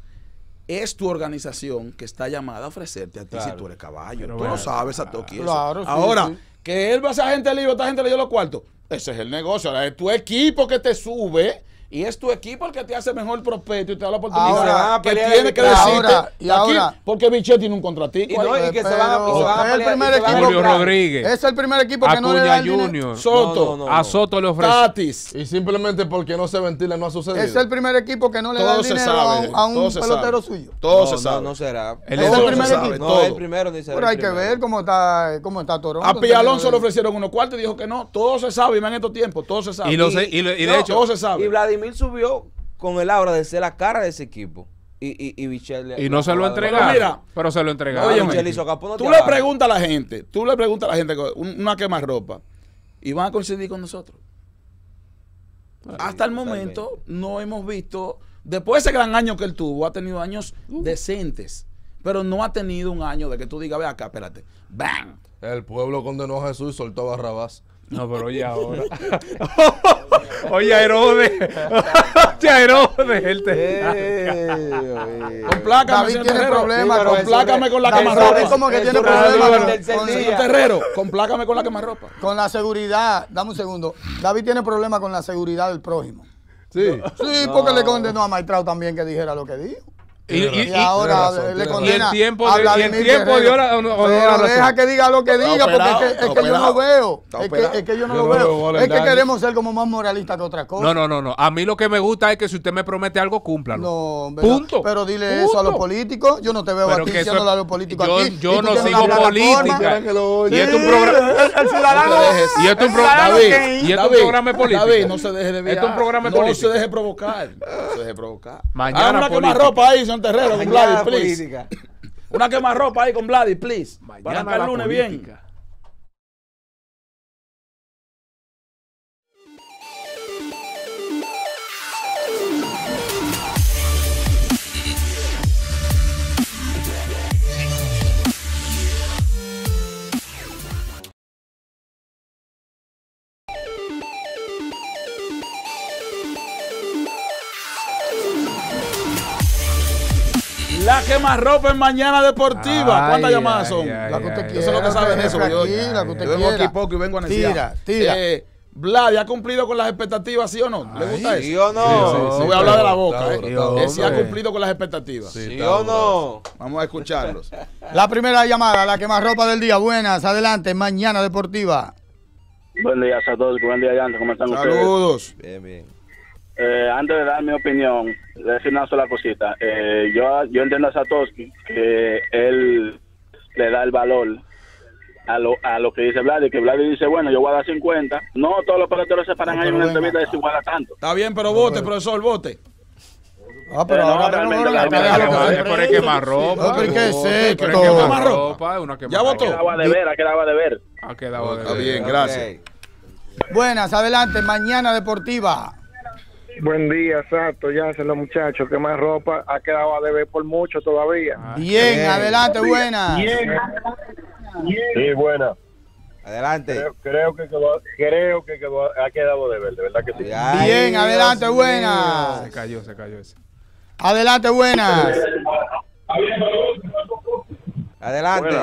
es tu organización que está llamada a ofrecerte a ti si tú eres caballo. Tú lo sabes a toque claro, Ahora, que él va a ser agente libre, esta gente le dio los cuartos. Ese es el negocio. Ahora es tu equipo que te sube y es tu equipo el que te hace mejor prospecto y te da la oportunidad. Ahora, ah, que tiene que decirte ahora, porque Michel tiene un contrato Y, que se van a, se a Julio Rodríguez. Es el primer equipo que no le da el Junior. Soto. a Soto le ofrece. gratis Y simplemente porque no se ventila no ha sucedido. Es el primer equipo que no le da dinero a, un, pelotero suyo. Todo se sabe. No será. es el primer equipo. No, el primero ni Pero hay que ver cómo está, cómo está Toronto. A se le ofrecieron unos cuartos y dijo que no. Todo se sabe, y en estos tiempos. Todo se sabe. Y de hecho, todo se sabe. Vladimir subió con el aura de ser la cara de ese equipo. Y, y, no, se lo entregaron. pero se lo entregaron. Oye, tú le preguntas a la gente, tú le preguntas a la gente una más ropa y van a coincidir con nosotros. Hasta el momento no hemos visto, después de ese gran año que él tuvo, ha tenido años uh. decentes, pero no ha tenido un año de que tú digas, ve acá, espérate, El pueblo condenó a Jesús y soltó a Barrabás. No, pero oye ahora. oye, Herodes. oye, Herodes. Él te. Ah, complácame. David tiene problemas. complácame con la quemarropa. Es como que tiene problemas con el terrero. Complácame con la quemarropa. Con la seguridad. Dame un segundo. David tiene problemas con la seguridad del prójimo. Sí. Sí, porque le condenó a Maitrao también que dijera lo que dijo. Y, y, ahora le condena. el tiempo, de, y el tiempo de hora. No, deja que diga lo que diga, porque es que, es que yo no veo. Es que, es que, yo no lo veo. es que queremos ser como más moralistas que otra cosa. No, no, no, no. A mí lo que me gusta es que si usted me promete algo, cúmplalo. Punto. Pero dile eso a los políticos. Yo no te veo pero a ti diciéndole a los políticos yo, aquí. Yo no sigo política. Y es un programa. El ciudadano. Y es un programa. Y es un programa político. David, no se deje de ver. Es un programa político. No se deje provocar. No se deje provocar. Mañana. con la ropa ahí, un terrero con Vladi, please. Política. Una quemarropa ahí con Vladi, please. Mañana para que el lunes bien. más ropa en Mañana Deportiva. ¿Cuántas llamadas son? la Eso lo que saben eso. yo, yo vengo aquí poco y vengo a necesitar. Tira, tira. Eh, Vlad, ¿ha cumplido con las expectativas, sí o no? ¿Le gusta eso? ¿Sí o no? no voy a hablar de la boca, si eh. eh, ha cumplido con las expectativas. ¿Sí, o no? Vamos a escucharlos. La primera llamada, la que más ropa del día. Buenas, adelante, Mañana Deportiva. Buen día a todos, buen día, adelante ¿Cómo están ustedes? Saludos. Bien, bien. Eh, antes de dar mi opinión, decir una sola cosita. Eh, yo, yo entiendo a Satoshi que él le da el valor a lo, a lo que dice Vladi, que Vladi dice, bueno, yo voy a dar 50. No, todos los peloteros se paran ahí en una entrevista y se iguala tanto. Está bien, pero vote, profesor, vote. Ah, pero eh, no, ahora no, no, es quemar ropa. que qué es esto. ropa, una Ya votó. Quedaba de ver, ha de ver. Ha ah, quedado de ver. Está bien, gracias. Buenas, adelante, mañana deportiva. Buen día, exacto, ya se los muchachos. Que más ropa ha quedado a deber por mucho todavía. Ah, bien, adelante, buena. Bien, sí, buena. Adelante. Creo, que creo que ha quedado de ver, de verdad que sí. bien, adelante, buena. Se cayó, se cayó ese. Adelante, buenas. Adelante.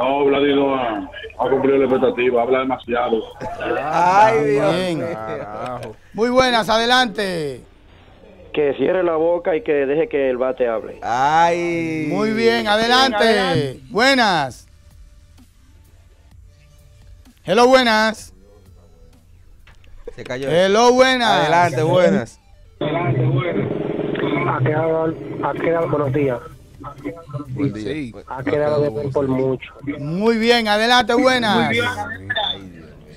Oh, no, Vladi ha, cumplido la expectativa, habla demasiado. Ay, Dios Muy buenas, adelante. Que cierre la boca y que deje que el bate hable. Ay. Muy bien, adelante. Buenas. Hello, buenas. Se cayó. Hello, buenas. Adelante, buenas. Adelante, buenas. A quedado a quedado buenos días. Ha quedado de ver por mucho. Muy bien, adelante, buena.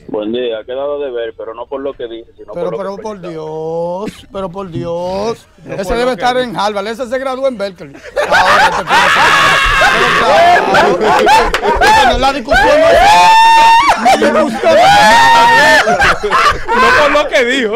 Buen día, ha quedado de ver, pero no por lo que dice, sino pero, por Pero por Dios, pero por Dios. ese debe estar en Harvard, ese se graduó en Berkeley. no No por lo que dijo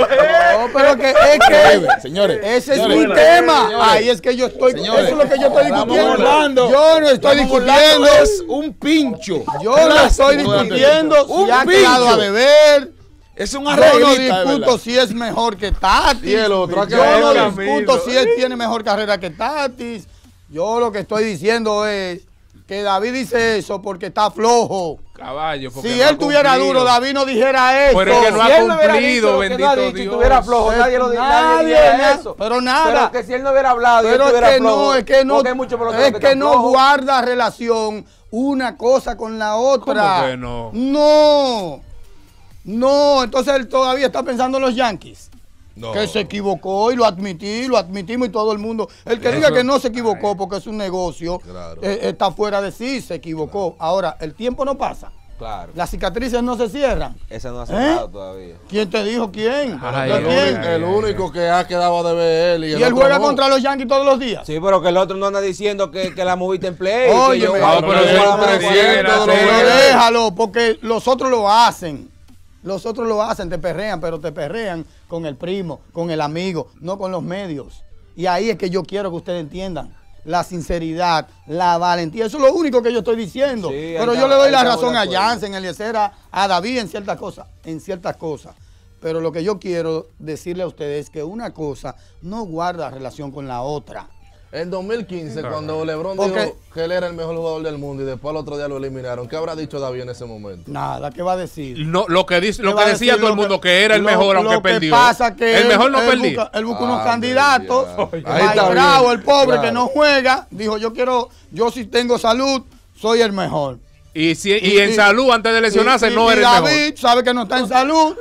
que, señores, ese es mi tema. Ahí es que yo estoy, eso es lo que yo estoy discutiendo. yo no estoy discutiendo. Es un pincho. Yo no estoy discutiendo. Un si ha quedado a beber. Es un arreglo. Yo no discuto si es mejor que Tatis. yo no discuto si él tiene mejor carrera que Tatis. Yo lo que estoy diciendo es que David dice eso porque está flojo. Caballo, porque si él tuviera duro, David no dijera eso. Pero es que no ha cumplido, bendito no dicho, Dios. Si tuviera flojo, nadie lo nadie, diría eso. Pero nada. Pero que si él no hubiera hablado, él es que flojo, no, es que no, es que, no guarda relación una cosa con la otra. no? No. No, entonces él todavía está pensando en los Yankees. Que se equivocó y lo admití, lo admitimos y todo el mundo. El que diga que no se equivocó porque es un negocio, eh, está fuera de sí, se equivocó. Ahora, el tiempo no pasa. Las cicatrices no se cierran. Esa no ha cerrado ¿Eh? todavía. ¿Quién te dijo quién? el, único que ha quedado de ver él. Y, él juega contra los Yankees todos los días. Sí, pero que el otro no anda diciendo que, que la moviste en play. Oye, ah, pero, pero, déjalo, porque los otros lo hacen. Los otros lo hacen, te perrean, pero te perrean con el primo, con el amigo, no con los medios. Y ahí es que yo quiero que ustedes entiendan la sinceridad, la valentía. Eso es lo único que yo estoy diciendo. pero yo le doy la razón a en a Eliezer, a David en ciertas cosas, en ciertas cosas. Pero lo que yo quiero decirle a ustedes es que una cosa no guarda relación con la otra. En 2015, cuando LeBron dijo que él era el mejor jugador del mundo y después al otro día lo eliminaron, ¿qué habrá dicho David en ese momento? Nada, ¿qué va a decir? No, lo que, dice, lo que decía todo el mundo, que, era el mejor, aunque lo Que pasa que el mejor no perdió. él busca unos ah, candidatos. Bravo, el pobre que no juega, dijo: Yo quiero, yo si tengo salud, soy el mejor. Y, si, en salud, antes de lesionarse, no era el mejor. David sabe que no está en salud.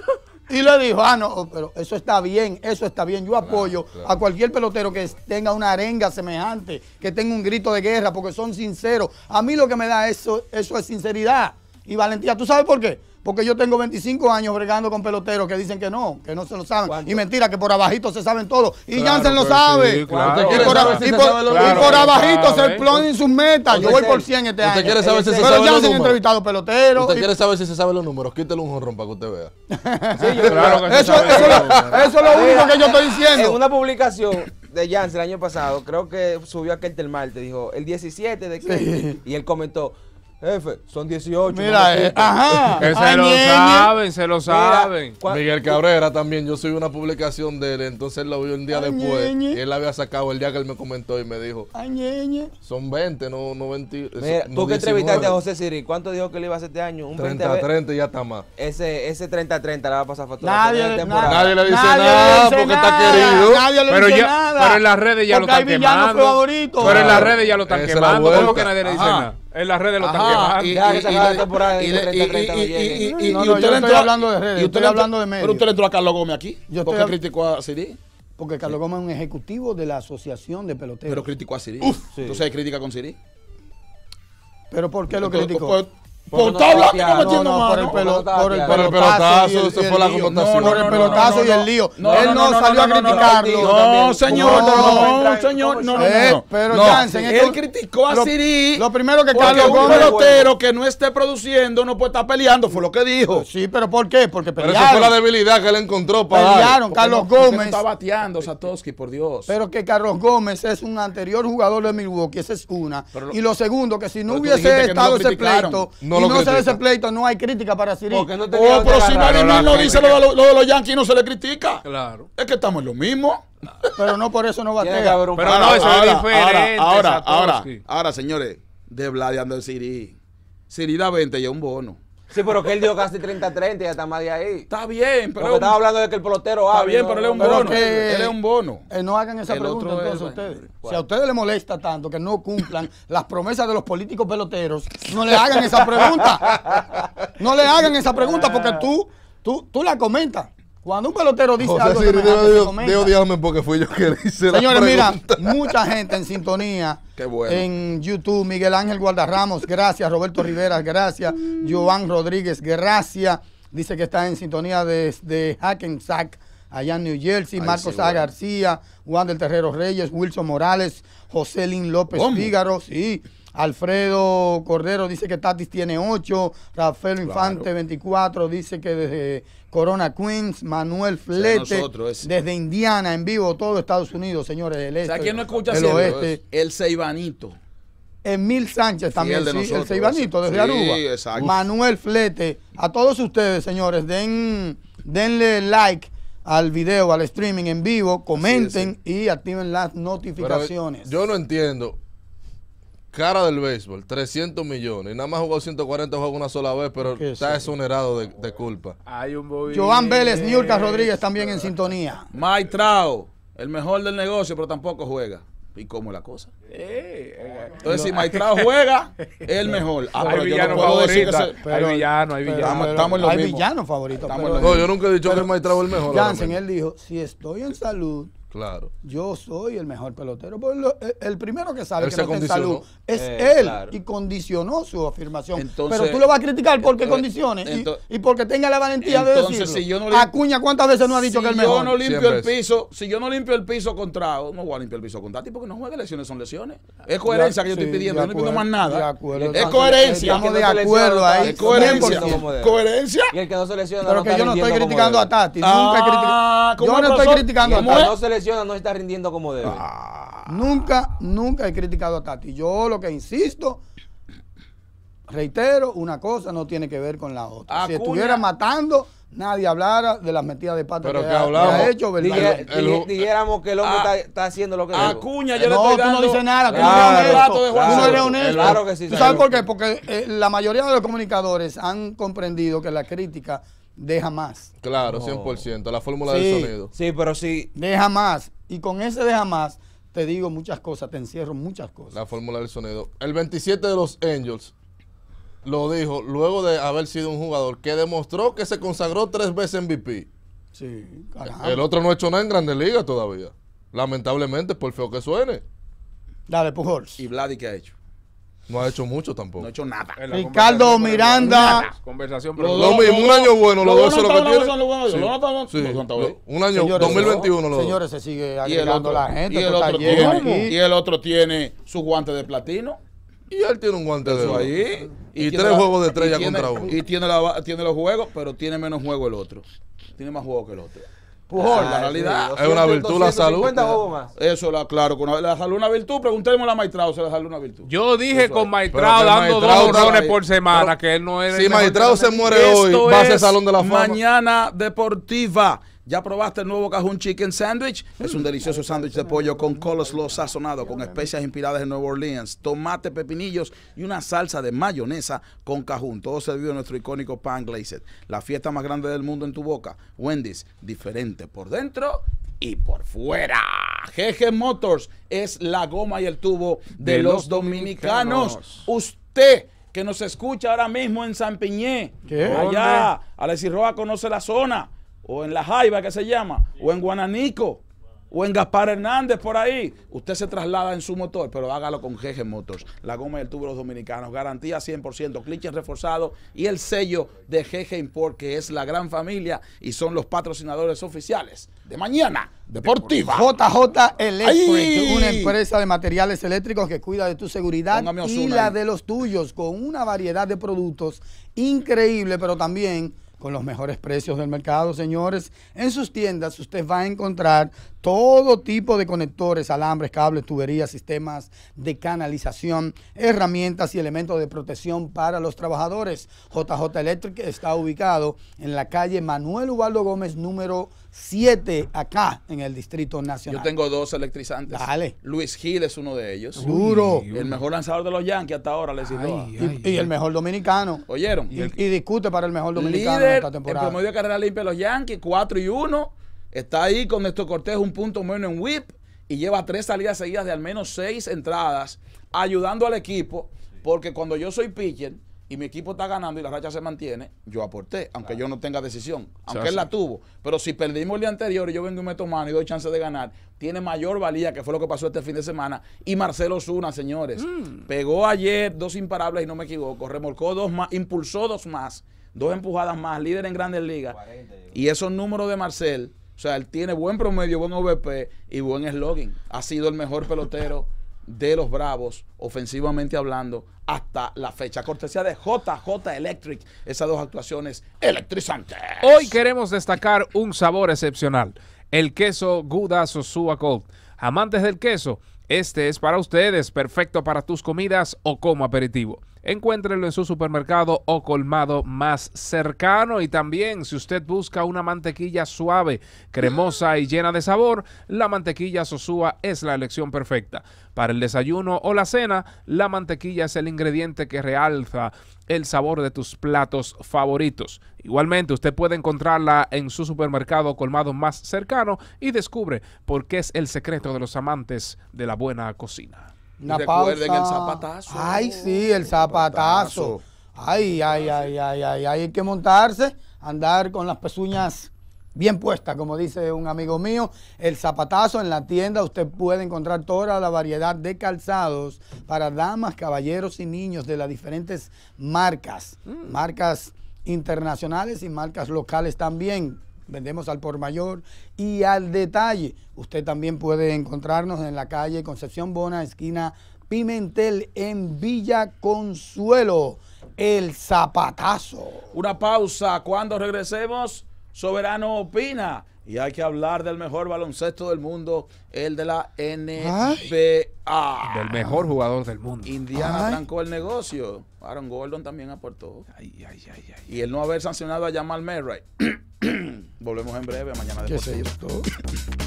Y le dijo, ah, no, pero eso está bien, eso está bien. Yo apoyo a cualquier pelotero que tenga una arenga semejante, que tenga un grito de guerra, porque son sinceros. A mí lo que me da eso, eso es sinceridad y valentía. ¿Tú sabes por qué? Porque yo tengo 25 años bregando con peloteros que dicen que no, que no se lo saben. Y mentira, que por abajito se saben todo. Y Janssen lo sabe. y, por, abajito se ¿eh? en sus metas. Yo voy por 100 este año. Quiere saber si se Pero Jansen ha entrevistado peloteros. ¿Usted quiere saber si se sabe los números? Quítelo un jorrón para que usted vea. eso, es lo único que yo estoy diciendo. En una publicación de Jansen el año pasado, creo que subió aquel del te dijo el 17 de que, y él comentó Jefe, son 18. Mira, eh, se lo saben, se lo saben. Miguel Cabrera también, yo soy una publicación de él, entonces lo vi un día después. y él la había sacado el día que él me comentó y me dijo, son 20, no, 20. tú que entrevistaste a José Siri, ¿cuánto dijo que le iba a hacer este año? Un 30-30 ya está más. Ese 30-30 la va a pasar factura. Nadie, nadie le dice nada porque está querido. Nadie le pero dice nada. Pero en las redes ya lo están quemando. Pero en las redes ya lo están quemando. ¿Cómo que nadie le dice nada? En las redes lo están quemando. Y, y, y, usted le entró hablando de redes, y usted le hablando de medios. Pero usted le entró a Carlos Gómez aquí, ¿Por qué criticó a Siri. Porque Carlos Gómez es un ejecutivo de la Asociación de Peloteros. Pero criticó a Siri. sabes ¿crítica con Siri? ¿Pero por qué lo criticó? Pues, por todo no Por el, pelotazo, Por el pelotazo y el lío. Él no salió a criticarlo. No, señor, no, señor, no, no. Pero Jansen, él criticó a Siri. Lo primero que Carlos Gómez pelotero que no esté produciendo no puede estar peleando, fue lo que dijo. Sí, pero ¿por qué? Porque pelearon. Pero eso fue la debilidad que él encontró para. Pelearon, Carlos Gómez. Está bateando Satoshi, por Dios. Pero que Carlos Gómez es un anterior jugador de Milwaukee, esa es una. Y lo segundo, que si no hubiese estado ese pleito. No no se da ese pleito, no hay crítica para Siri. Porque no te oh, pero si no, dice lo, de los Yankees, no se le critica. Claro. Es que estamos en lo mismo. Pero no por eso no batea. Pero no, eso ahora, es diferente. Ahora, ahora, ahora, señores, de bladeando el Siri. Siri da 20 y es un bono. Sí, pero que él dio casi 30-30, ya está más de ahí. Está bien, pero. estaba hablando de que el pelotero Está bien, pero él es un bono. él es un bono. Eh, no hagan esa pregunta entonces a ustedes. Si a ustedes les molesta tanto que no cumplan las promesas de los políticos peloteros, no le hagan esa pregunta. No le hagan esa pregunta porque tú, tú, tú la comentas. Cuando un pelotero dice algo odiarme porque fui yo que le hice Señores, mira, mucha gente en sintonía. En YouTube, Miguel Ángel Guardarramos, gracias. Roberto Rivera, gracias. Joan Rodríguez, gracias. Dice que está en sintonía desde Hackensack, allá en New Jersey. Marcos A. García, Juan del Terrero Reyes, Wilson Morales, José Lin López Fígaro. sí. Alfredo Cordero dice que Tatis tiene 8. Rafael Infante, 24. Dice que desde Corona Queens. Manuel Flete. desde Indiana, en vivo, todo Estados Unidos, señores. El este, no escucha el El Seibanito. Emil Sánchez también, sí, el, Seibanito desde Aruba. Manuel Flete. A todos ustedes, señores, den, denle like al video, al streaming en vivo, comenten y activen las notificaciones. yo no entiendo cara del béisbol, 300 millones. Y nada más jugó 140 juegos una sola vez, pero está exonerado de, culpa. Hay un Joan Vélez, Niurka Rodríguez también en sintonía. Mike el mejor del negocio, pero tampoco juega. ¿Y cómo es la cosa? Eh, Entonces, si eh, Maitrao juega, es el mejor. hay villanos favoritos. Hay villanos, hay Estamos, Hay favoritos. No, yo nunca he dicho que Maitrao es el mejor. Jansen, él dijo, si estoy en salud... Claro. Yo soy el mejor pelotero. Pues eh, el, primero que sabe que no está en salud es eh, él y condicionó su afirmación. Pero tú lo vas a criticar porque condiciones y, porque tenga la valentía de decirlo. Si Acuña, ¿cuántas veces no ha dicho que el mejor? Yo no limpio el piso, si yo no limpio el piso contra, no voy a limpiar el piso con Tati porque no juega lesiones, son lesiones. Es coherencia que yo estoy pidiendo, no pido más nada. es coherencia. Estamos de acuerdo ahí. Es coherencia. Coherencia. Y el que no se lesiona Pero que yo no estoy criticando a Tati. Nunca ah, Yo no estoy criticando a Tati no está rindiendo como debe. Ah. Nunca, nunca he criticado a Tati. Yo lo que insisto, reitero, una cosa no tiene que ver con la otra. Si estuviera matando, nadie hablara de las metidas de pata que, que, ha, que, ha hecho, ¿verdad? dijéramos que el hombre ah. está, haciendo lo que a Acuña, yo no, le estoy dando... tú no dices nada, no Claro, Claro que sí. ¿Tú sabes por qué? Porque eh, la mayoría de los comunicadores han comprendido que la crítica deja más. Claro, 100%, la fórmula del sonido. Sí, pero sí. Deja más. Y con ese deja más, te digo muchas cosas, te encierro muchas cosas. La fórmula del sonido. El 27 de los Angels lo dijo luego de haber sido un jugador que demostró que se consagró tres veces MVP. Sí, carajo El otro no ha hecho nada en Grandes Ligas todavía. Lamentablemente, por feo que suene. Dale, Pujols. ¿Y Vladi qué ha hecho? No ha hecho mucho tampoco. No ha hecho nada. Ricardo Miranda. Conversación, pero lo, mismo, un año bueno, los dos lo Un año, 2021 Señores, se sigue agregando la gente. Y el, otro tiene, y el otro tiene su guante de platino. Y él tiene un guante de ahí. Y, tres juegos de estrella contra uno. Y tiene, tiene los juegos, pero tiene menos juego el otro. Tiene más juego que el otro. Por la realidad. es una virtud la salud. Más. Eso, la, claro, con la salud una virtud. Preguntémosle a Maitrao si la salud una virtud. Yo dije con Maitrao dando dos drones por semana, que él no es. Si Maitrao se muere hoy, va a ser Salón de la Fama. Mañana Deportiva. ¿Ya probaste el nuevo Cajun Chicken Sandwich? Mm. Es un delicioso sándwich de pollo con coleslaw sazonado con especias inspiradas en Nueva Orleans, tomate, pepinillos y una salsa de mayonesa con Cajun. Todo servido en nuestro icónico pan glazed. La fiesta más grande del mundo en tu boca. Wendy's, diferente por dentro y por fuera. GG Motors es la goma y el tubo de, los, dominicanos. Usted que nos escucha ahora mismo en San Piñé, allá, Alexis Roa conoce la zona o en La Jaiba que se llama, o en Guananico, o en Gaspar Hernández por ahí, usted se traslada en su motor, pero hágalo con GG Motors, la goma y el tubo de los dominicanos, garantía 100%, cliché reforzado y el sello de GG Import, que es la gran familia y son los patrocinadores oficiales de Mañana Deportiva. JJ Electric, una empresa de materiales eléctricos que cuida de tu seguridad y la de los tuyos, con una variedad de productos increíble, pero también con los mejores precios del mercado, señores. En sus tiendas usted va a encontrar todo tipo de conectores, alambres, cables, tuberías, sistemas de canalización, herramientas y elementos de protección para los trabajadores. JJ Electric está ubicado en la calle Manuel Ubaldo Gómez, número 7, acá en el Distrito Nacional. Yo tengo dos electrizantes. Dale. Luis Gil es uno de ellos. Duro. El mejor lanzador de los Yankees hasta ahora, les ay, y, el mejor dominicano. ¿Oyeron? Y, discute para el mejor dominicano en promedio de carrera limpia los Yankees, 4 y 1. Está ahí con Néstor Cortés un punto menos en whip y lleva tres salidas seguidas de al menos seis entradas, ayudando al equipo, porque cuando yo soy pitcher y mi equipo está ganando y la racha se mantiene, yo aporté, aunque yo no tenga decisión, aunque él la tuvo. Pero si perdimos el día anterior y yo vengo y tomo mano y doy chance de ganar, tiene mayor valía, que fue lo que pasó este fin de semana. Y Marcelo Zuna, señores, mm. pegó ayer dos imparables y no me equivoco, remolcó dos más, impulsó dos más dos empujadas más, líder en grandes ligas. y esos números de Marcel, o sea, él tiene buen promedio, buen OVP y buen slugging. Ha sido el mejor pelotero de los Bravos, ofensivamente hablando, hasta la fecha. Cortesía de JJ Electric, esas dos actuaciones electrizantes. Hoy queremos destacar un sabor excepcional, el queso Gouda Sosua Cold. Amantes del queso, este es para ustedes, perfecto para tus comidas o como aperitivo. Encuéntrenlo en su supermercado o colmado más cercano. Y también, si usted busca una mantequilla suave, cremosa y llena de sabor, la mantequilla Sosúa es la elección perfecta. Para el desayuno o la cena, la mantequilla es el ingrediente que realza el sabor de tus platos favoritos. Igualmente, usted puede encontrarla en su supermercado o colmado más cercano y descubre por qué es el secreto de los amantes de la buena cocina. Una Recuerden el zapatazo. Ay, sí, el zapatazo. Ay, ay, ay, ay, ay, Hay que montarse, andar con las pezuñas bien puestas, como dice un amigo mío. El zapatazo en la tienda, usted puede encontrar toda la variedad de calzados para damas, caballeros y niños de las diferentes marcas. Mm. Marcas internacionales y marcas locales también vendemos al por mayor y al detalle. Usted también puede encontrarnos en la calle Concepción Bona, esquina Pimentel, en Villa Consuelo. El zapatazo. Una pausa. Cuando regresemos, Soberano opina. Y hay que hablar del mejor baloncesto del mundo, el de la NBA. del mejor jugador del mundo. Indiana arrancó el negocio. Aaron Gordon también aportó. Ay, ay, ay, ay. Y el no haber sancionado a Jamal Murray. Volvemos en breve, mañana de